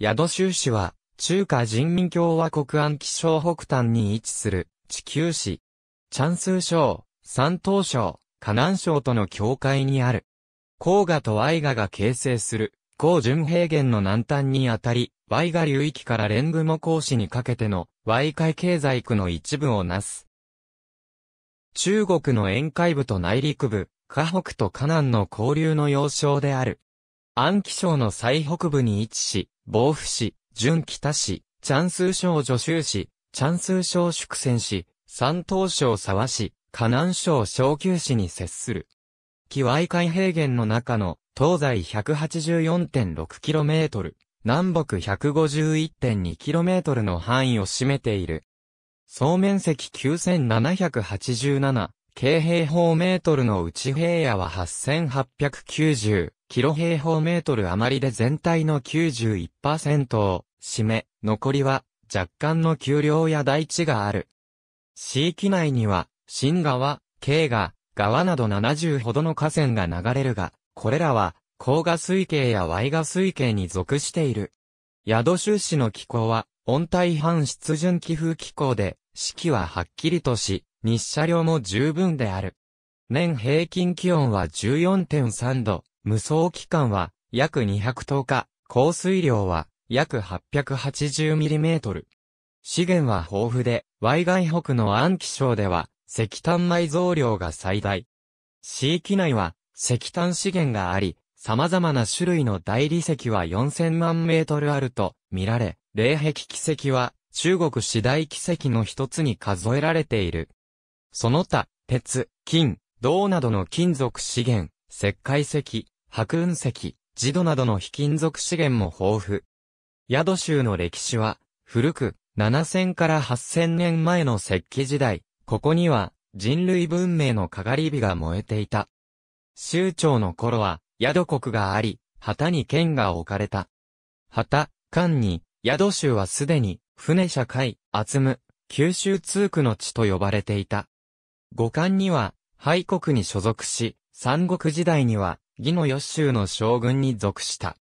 宿州市は、中華人民共和国安徽省北端に位置する、地球市。チャンスー省、山東省、河南省との境界にある。黄河とワイ河が形成する、高純平原の南端にあたり、ワイ河流域から連部も甲市にかけての、ワイ海経済区の一部をなす。中国の沿海部と内陸部、河北と河南の交流の要衝である。安徽省の最北部に位置し、防府市、準北市、チャンスー省助州市、チャンスー省宿仙市、山東省沢市、河南省小休市に接する。木外海平原の中の東西 184.6km、南北 151.2km の範囲を占めている。総面積9787、京平方メートルの内平野は8890、キロ平方メートル余りで全体の91%を占め、残りは若干の丘陵や大地がある。市域内には、新川、慶河、川など70ほどの河川が流れるが、これらは、高河水系やワイガ水系に属している。宿出市の気候は、温帯反湿潤気風気候で、四季ははっきりとし、日射量も十分である。年平均気温は14.3度、無双期間は約210日、降水量は約8 8 0トル。資源は豊富で、ワガ外北の安徽省では石炭埋蔵量が最大。市域内は石炭資源があり、様々な種類の大理石は4000万メートルあると見られ、霊壁奇跡は中国四大奇跡の一つに数えられている。その他、鉄、金、銅などの金属資源、石灰石、白雲石、地土などの非金属資源も豊富。宿州の歴史は、古く、7000から8000年前の石器時代、ここには、人類文明のかがり火が燃えていた。州長の頃は、宿国があり、旗に剣が置かれた。旗、艦に、宿州はすでに、船社会、厚む、九州通区の地と呼ばれていた。五艦には、廃国に所属し、三国時代には、義の四州の将軍に属した。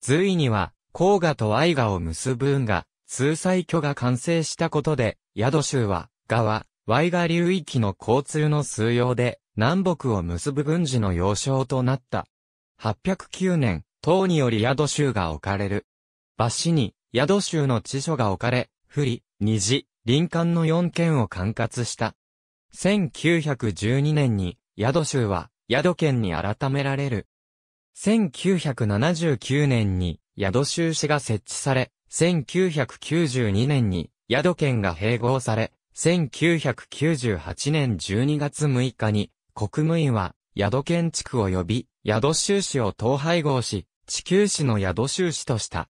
隋には、黄河と愛河を結ぶ運河、通済居が完成したことで、宿州は、川、ワイガ流域の交通の通用で、南北を結ぶ軍事の要衝となった。809年、唐により宿州が置かれる。馬市に、宿州の地所が置かれ、不利、虹、林間の4県を管轄した。1912年に、宿州は、宿県に改められる。1979年に宿州市が設置され、1992年に宿県が併合され、1998年12月6日に国務院は宿県地区及び宿州市を統廃合し、地球市の宿州市とした。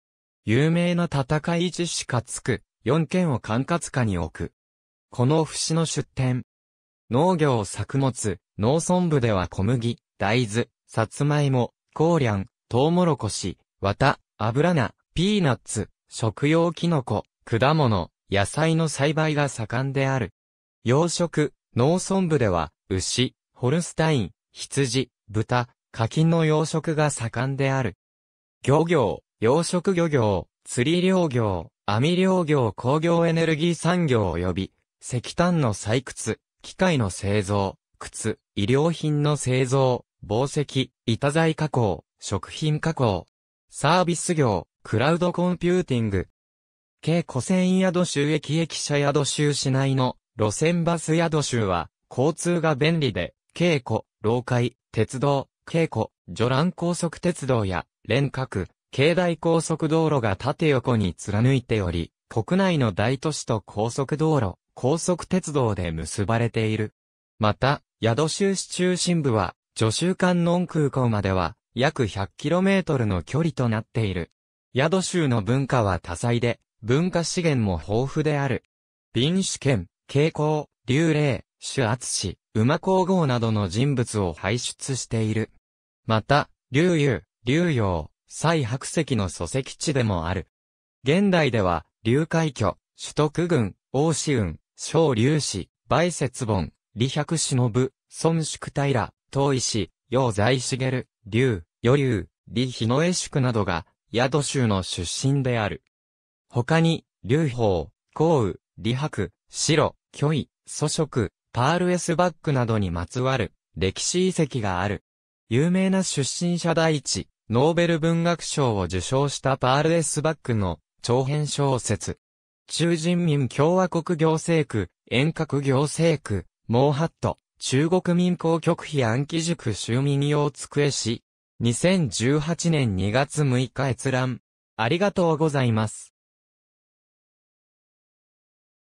有名な戦い一市かつく、四県を管轄下に置く。この節の出典。農業作物、農村部では小麦、大豆、さつまいも、香ん、トウモロコシ、綿、油菜、ピーナッツ、食用キノコ、果物、野菜の栽培が盛んである。養殖、農村部では、牛、ホルスタイン、羊、豚、課金の養殖が盛んである。漁業、養殖漁業、釣り漁業、網漁業工業エネルギー産業及び、石炭の採掘、機械の製造、靴、衣料品の製造、紡績、板材加工、食品加工、サービス業、クラウドコンピューティング。軽古線宿州駅駅舎宿州市内の路線バス宿州は、交通が便利で、稽古、老下、鉄道、稽古、ジ蘭高速鉄道や、連閣、京大高速道路が縦横に貫いており、国内の大都市と高速道路、高速鉄道で結ばれている。また、宿州市中心部は、助州観音空港までは、約 100km の距離となっている。宿州の文化は多彩で、文化資源も豊富である。林主権、慶光、流霊、主厚氏、馬皇后などの人物を輩出している。また、流遊、流陽、蔡白石の祖籍地でもある。現代では、流海居、首都区郡、大志雲、小流市、梅雪本、李百忍、孫宿平、東石、陽在茂、劉、余竜、李日野江宿などが、宿州の出身である。他に、劉邦、項雨、李白、白、虚位、祖職、パールエスバックなどにまつわる、歴史遺跡がある。有名な出身者第一、ノーベル文学賞を受賞したパールエスバックの、長編小説。中人民共和国行政区、遠隔行政区、毛ハット、中国民公局費暗記塾州民用机市、2018年2月6日閲覧。ありがとうございます。